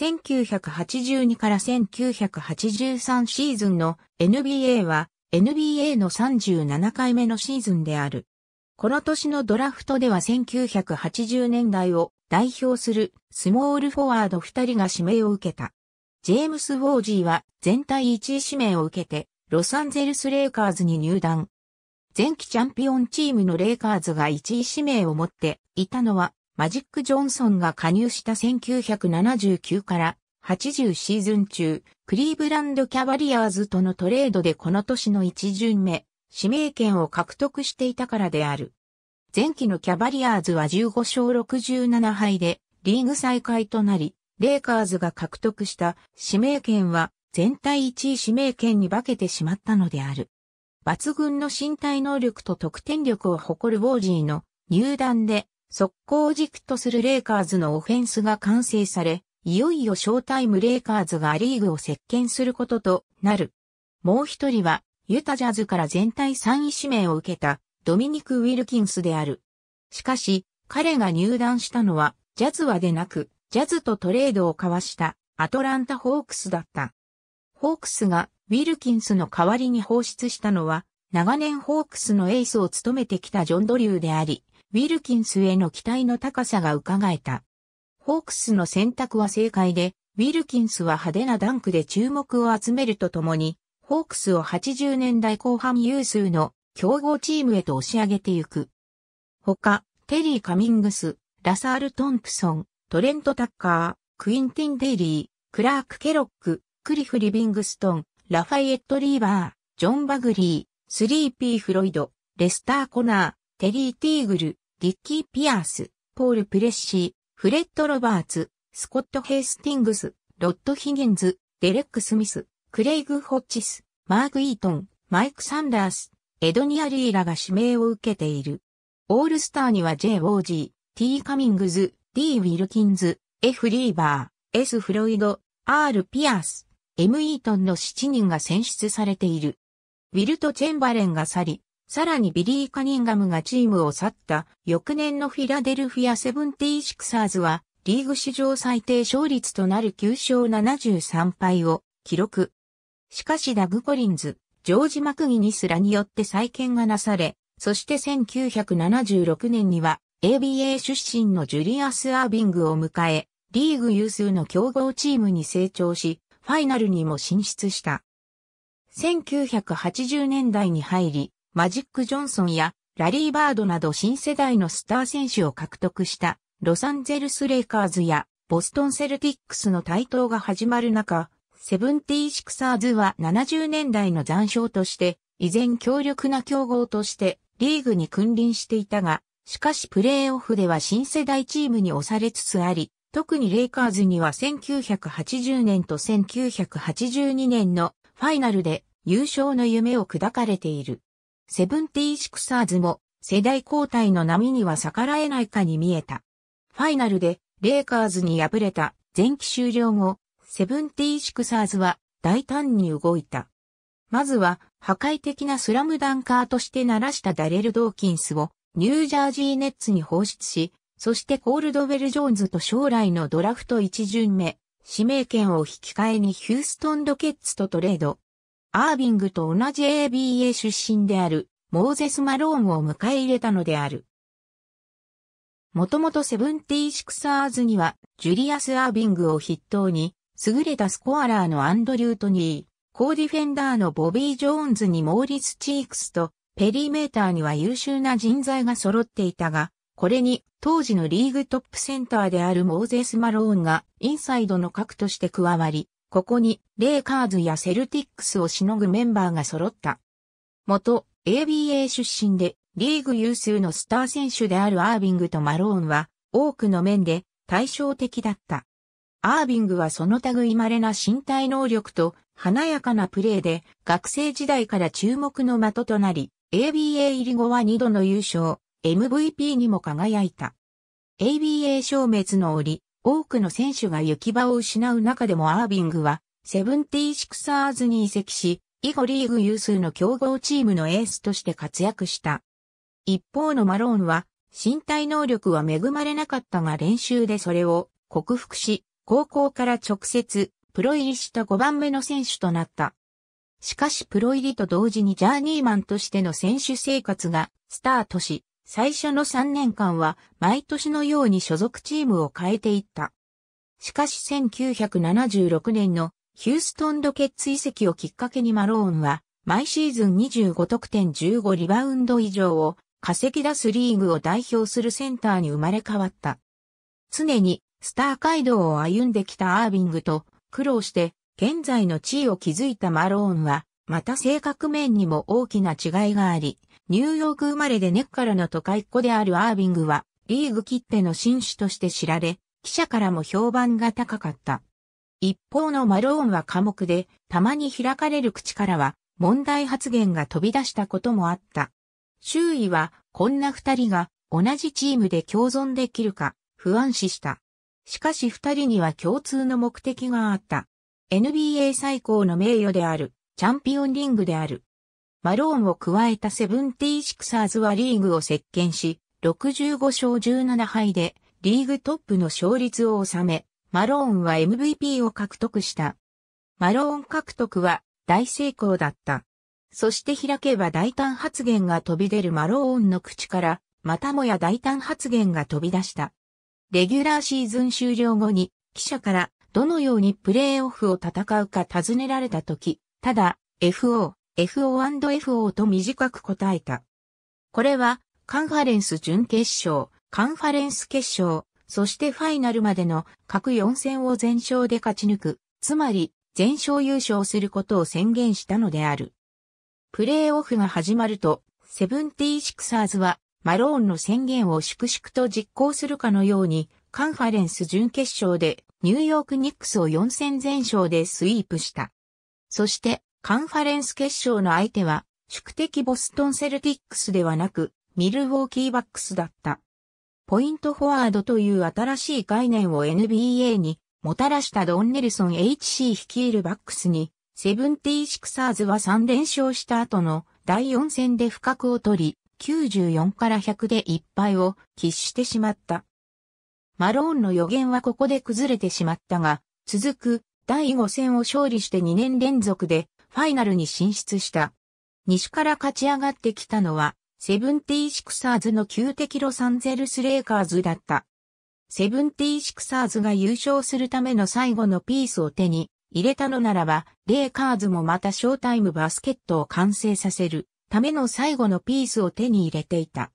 1982から1983シーズンの NBA は NBA の37回目のシーズンである。この年のドラフトでは1980年代を代表するスモールフォワード2人が指名を受けた。ジェームス・ウォージーは全体1位指名を受けてロサンゼルス・レイカーズに入団。前期チャンピオンチームのレイカーズが1位指名を持っていたのはマジック・ジョンソンが加入した1979から80シーズン中、クリーブランド・キャバリアーズとのトレードでこの年の1巡目、指名権を獲得していたからである。前期のキャバリアーズは15勝67敗でリーグ再開となり、レイカーズが獲得した指名権は全体1位指名権に化けてしまったのである。抜群の身体能力と得点力を誇るウォージーの入団で速攻軸とするレイカーズのオフェンスが完成され、いよいよショータイムレイカーズがリーグを席巻することとなる。もう一人は、ユタジャズから全体3位指名を受けた、ドミニク・ウィルキンスである。しかし、彼が入団したのは、ジャズはでなく、ジャズとトレードを交わしたアトランタ・ホークスだった。ホークスがウィルキンスの代わりに放出したのは、長年ホークスのエースを務めてきたジョン・ドリューであり、ウィルキンスへの期待の高さが伺えた。ホークスの選択は正解で、ウィルキンスは派手なダンクで注目を集めるとともに、ホークスを80年代後半有数の競合チームへと押し上げてゆく。他、テリー・カミングス、ラサール・トンプソン、トレント・タッカー、クインティン・デイリー、クラーク・ケロック、クリフ・リビングストン、ラファイエット・リーバー、ジョン・バグリー、スリーピー・フロイド、レスター・コナー、テリー・ティーグル、リッキー・ピアース、ポール・プレッシー、フレッド・ロバーツ、スコット・ヘイスティングス、ロッド・ヒギンズ、デレック・スミス、クレイグ・ホッチス、マーク・イートン、マイク・サンダース、エドニア・リーラが指名を受けている。オールスターには J.O.G、T・ カミングズ、D・ ウィルキンズ、F・ リーバー、S・ フロイド、R・ ピアース、M・ イートンの7人が選出されている。ウィルト・チェンバレンが去り、さらにビリー・カニンガムがチームを去った翌年のフィラデルフィア・セブンティー・シクサーズはリーグ史上最低勝率となる9勝73敗を記録。しかしダグ・コリンズ、ジョージ・マクギニスらによって再建がなされ、そして1976年には ABA 出身のジュリアス・アービングを迎え、リーグ有数の強豪チームに成長し、ファイナルにも進出した。1980年代に入り、マジック・ジョンソンやラリー・バードなど新世代のスター選手を獲得したロサンゼルス・レイカーズやボストン・セルティックスの台頭が始まる中、セブンティー・シクサーズは70年代の残賞として、依然強力な競合としてリーグに君臨していたが、しかしプレーオフでは新世代チームに押されつつあり、特にレイカーズには1980年と1982年のファイナルで優勝の夢を砕かれている。セブンティーシクサーズも世代交代の波には逆らえないかに見えた。ファイナルでレイカーズに敗れた前期終了後、セブンティーシクサーズは大胆に動いた。まずは破壊的なスラムダンカーとして鳴らしたダレル・ドーキンスをニュージャージーネッツに放出し、そしてコールドウェル・ジョーンズと将来のドラフト1巡目、指名権を引き換えにヒューストン・ロケッツとトレード、アービングと同じ ABA 出身であるモーゼス・マローンを迎え入れたのである。もともとセブンティー・シクサーズにはジュリアス・アービングを筆頭に優れたスコアラーのアンドリュー・トニー、コーディフェンダーのボビー・ジョーンズにモーリス・チークスとペリーメーターには優秀な人材が揃っていたが、これに当時のリーグトップセンターであるモーゼス・マローンがインサイドの核として加わり、ここに、レイカーズやセルティックスをしのぐメンバーが揃った。元、ABA 出身で、リーグ有数のスター選手であるアービングとマローンは、多くの面で対照的だった。アービングはその類稀な身体能力と華やかなプレーで学生時代から注目の的となり、ABA 入り後は2度の優勝、MVP にも輝いた。ABA 消滅の折、多くの選手が行き場を失う中でもアービングは、セブンティーシクサーズに移籍し、以後リーグ有数の強豪チームのエースとして活躍した。一方のマローンは、身体能力は恵まれなかったが練習でそれを克服し、高校から直接プロ入りした5番目の選手となった。しかしプロ入りと同時にジャーニーマンとしての選手生活がスタートし、最初の3年間は毎年のように所属チームを変えていった。しかし1976年のヒューストンロケッツ遺跡をきっかけにマローンは毎シーズン25得点15リバウンド以上を稼ぎ出すリーグを代表するセンターに生まれ変わった。常にスター街道を歩んできたアービングと苦労して現在の地位を築いたマローンはまた性格面にも大きな違いがあり、ニューヨーク生まれで根っからの都会っ子であるアービングは、リーグ切手の紳士として知られ、記者からも評判が高かった。一方のマローンは科目で、たまに開かれる口からは、問題発言が飛び出したこともあった。周囲は、こんな二人が、同じチームで共存できるか、不安視した。しかし二人には共通の目的があった。NBA 最高の名誉である、チャンピオンリングである。マローンを加えたセブンティーシクサーズはリーグを席巻し、65勝17敗でリーグトップの勝率を収め、マローンは MVP を獲得した。マローン獲得は大成功だった。そして開けば大胆発言が飛び出るマローンの口から、またもや大胆発言が飛び出した。レギュラーシーズン終了後に、記者からどのようにプレーオフを戦うか尋ねられた時、ただ、FO、FO&FO と短く答えた。これは、カンファレンス準決勝、カンファレンス決勝、そしてファイナルまでの各4戦を全勝で勝ち抜く、つまり全勝優勝することを宣言したのである。プレーオフが始まると、セブンティーシクサーズはマローンの宣言を粛々と実行するかのように、カンファレンス準決勝でニューヨークニックスを4戦全勝でスイープした。そして、カンファレンス決勝の相手は、宿敵ボストンセルティックスではなく、ミルウォーキーバックスだった。ポイントフォワードという新しい概念を NBA にもたらしたドンネルソン HC 率いるバックスに、セブンティーシクサーズは3連勝した後の第4戦で不覚を取り、94から100で1敗を喫してしまった。マローンの予言はここで崩れてしまったが、続く第5戦を勝利して2年連続でファイナルに進出した。西から勝ち上がってきたのは、セブンティーシクサーズの旧敵ロサンゼルスレイカーズだった。セブンティーシクサーズが優勝するための最後のピースを手に入れたのならば、レイカーズもまたショータイムバスケットを完成させるための最後のピースを手に入れていた。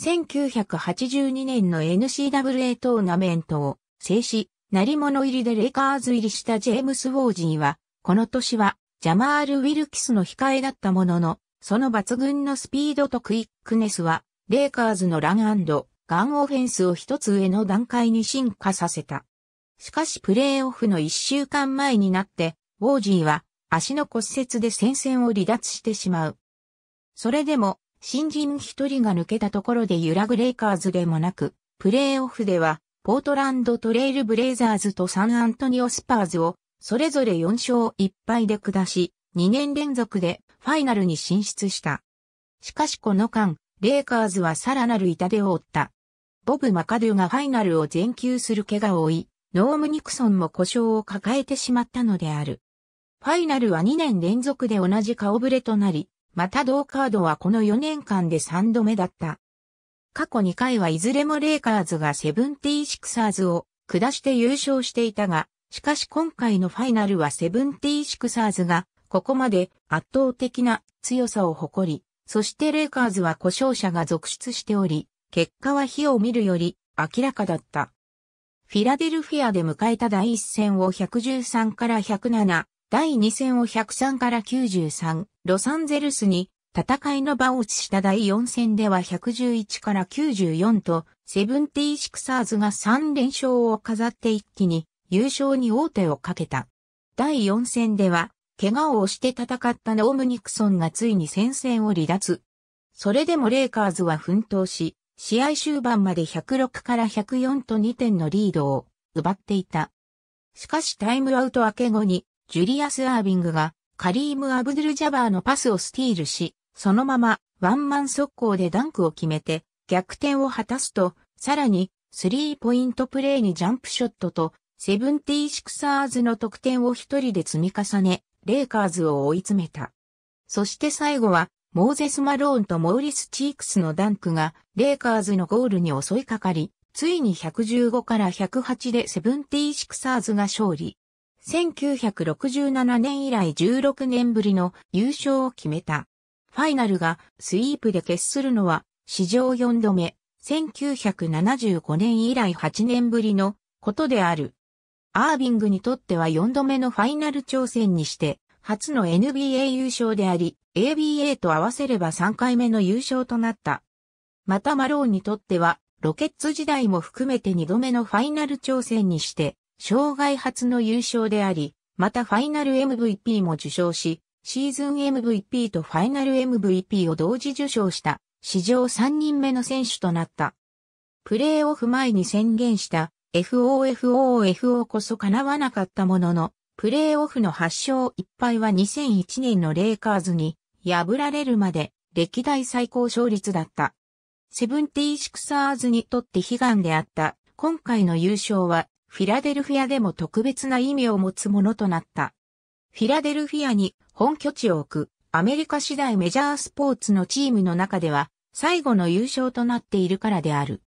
1982年の n c w a トーナメントを制し、成り物入りでレイカーズ入りしたジェームス・ウォージーは、この年はジャマール・ウィルキスの控えだったものの、その抜群のスピードとクイックネスは、レイカーズのランガンオフェンスを一つ上の段階に進化させた。しかしプレーオフの一週間前になって、ウォージーは足の骨折で戦線を離脱してしまう。それでも、新人一人が抜けたところで揺らぐレイカーズでもなく、プレーオフでは、ポートランドトレイルブレイザーズとサンアントニオスパーズをそれぞれ4勝1敗で下し、2年連続でファイナルに進出した。しかしこの間、レイカーズはさらなる痛手を負った。ボブ・マカドゥがファイナルを全球する怪我を負い、ノーム・ニクソンも故障を抱えてしまったのである。ファイナルは2年連続で同じ顔ぶれとなり、また同カードはこの4年間で3度目だった。過去2回はいずれもレイカーズがセブンティーシクサーズを下して優勝していたが、しかし今回のファイナルはセブンティーシクサーズがここまで圧倒的な強さを誇り、そしてレイカーズは故障者が続出しており、結果は火を見るより明らかだった。フィラデルフィアで迎えた第1戦を113から107、第2戦を103から93、ロサンゼルスに戦いの場を移した第4戦では111から94と、セブンティーシクサーズが3連勝を飾って一気に優勝に王手をかけた。第4戦では、怪我をして戦ったノーム・ニクソンがついに戦線を離脱。それでもレイカーズは奮闘し、試合終盤まで106から104と2点のリードを奪っていた。しかしタイムアウト明け後に、ジュリアス・アービングがカリーム・アブドゥル・ジャバーのパスをスティールし、そのままワンマン速攻でダンクを決めて逆転を果たすと、さらにスリーポイントプレーにジャンプショットとセブンティーシクサーズの得点を一人で積み重ね、レイカーズを追い詰めた。そして最後は、モーゼス・マローンとモーリス・チークスのダンクが、レイカーズのゴールに襲いかかり、ついに115から108でセブンティーシクサーズが勝利。1967年以来16年ぶりの優勝を決めた。ファイナルがスイープで決するのは史上4度目、1975年以来8年ぶりのことである。アービングにとっては4度目のファイナル挑戦にして、初の NBA 優勝であり、ABA と合わせれば3回目の優勝となった。またマローンにとっては、ロケッツ時代も含めて2度目のファイナル挑戦にして、生涯初の優勝であり、またファイナル MVP も受賞し、シーズン MVP とファイナル MVP を同時受賞した、史上3人目の選手となった。プレーオフ前に宣言した FOFOFO こそ叶わなかったものの、プレーオフの8勝1敗は2001年のレイカーズに破られるまで歴代最高勝率だった。セブンティーシクサーズにとって悲願であった今回の優勝はフィラデルフィアでも特別な意味を持つものとなった。フィラデルフィアに本拠地を置くアメリカ次第メジャースポーツのチームの中では最後の優勝となっているからである。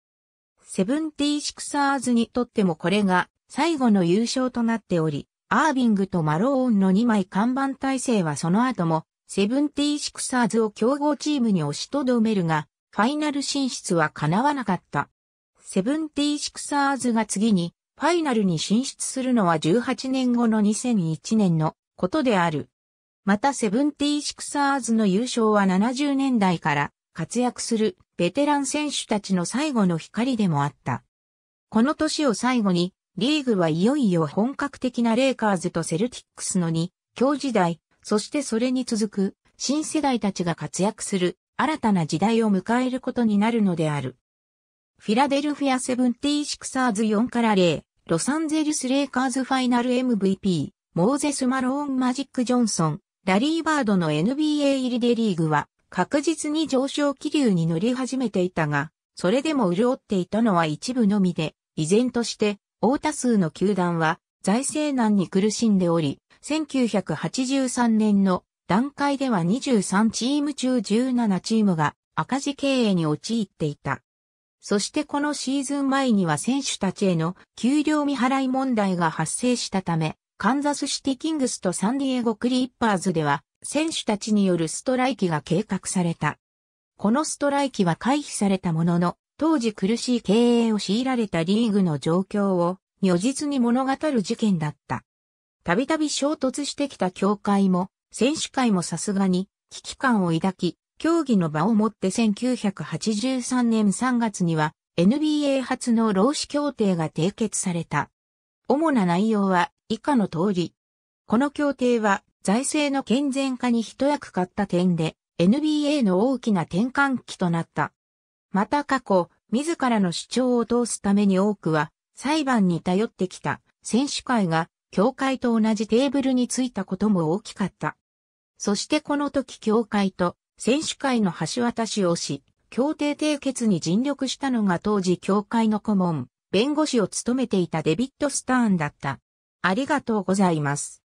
セブンティーシクサーズにとってもこれが最後の優勝となっており、アービングとマローンの2枚看板体制はその後も、セブンティーシクサーズを競合チームに押しとどめるが、ファイナル進出は叶わなかった。セブンティーシクサーズが次に、ファイナルに進出するのは18年後の2001年のことである。またセブンティーシクサーズの優勝は70年代から活躍するベテラン選手たちの最後の光でもあった。この年を最後に、リーグはいよいよ本格的なレイカーズとセルティックスの2、強時代、そしてそれに続く、新世代たちが活躍する、新たな時代を迎えることになるのである。フィラデルフィア・セブンティーシクサーズ4から0、ロサンゼルス・レイカーズファイナル MVP、モーゼス・マローン・マジック・ジョンソン、ラリー・バードの NBA 入りでリーグは、確実に上昇気流に乗り始めていたが、それでも潤っていたのは一部のみで、依然として、大多数の球団は財政難に苦しんでおり、1983年の段階では23チーム中17チームが赤字経営に陥っていた。そしてこのシーズン前には選手たちへの給料未払い問題が発生したため、カンザスシティキングスとサンディエゴクリッパーズでは、選手たちによるストライキが計画された。このストライキは回避されたものの、当時苦しい経営を強いられたリーグの状況を如実に物語る事件だった。たびたび衝突してきた協会も、選手会もさすがに危機感を抱き、競技の場をもって1983年3月には NBA 初の労使協定が締結された。主な内容は以下の通り。この協定は財政の健全化に一役買った点で NBA の大きな転換期となった。また過去、自らの主張を通すために多くは裁判に頼ってきた選手会が協会と同じテーブルについたことも大きかった。そしてこの時協会と選手会の橋渡しをし、協定締結に尽力したのが当時協会の顧問、弁護士を務めていたデビッド・スターンだった。ありがとうございます。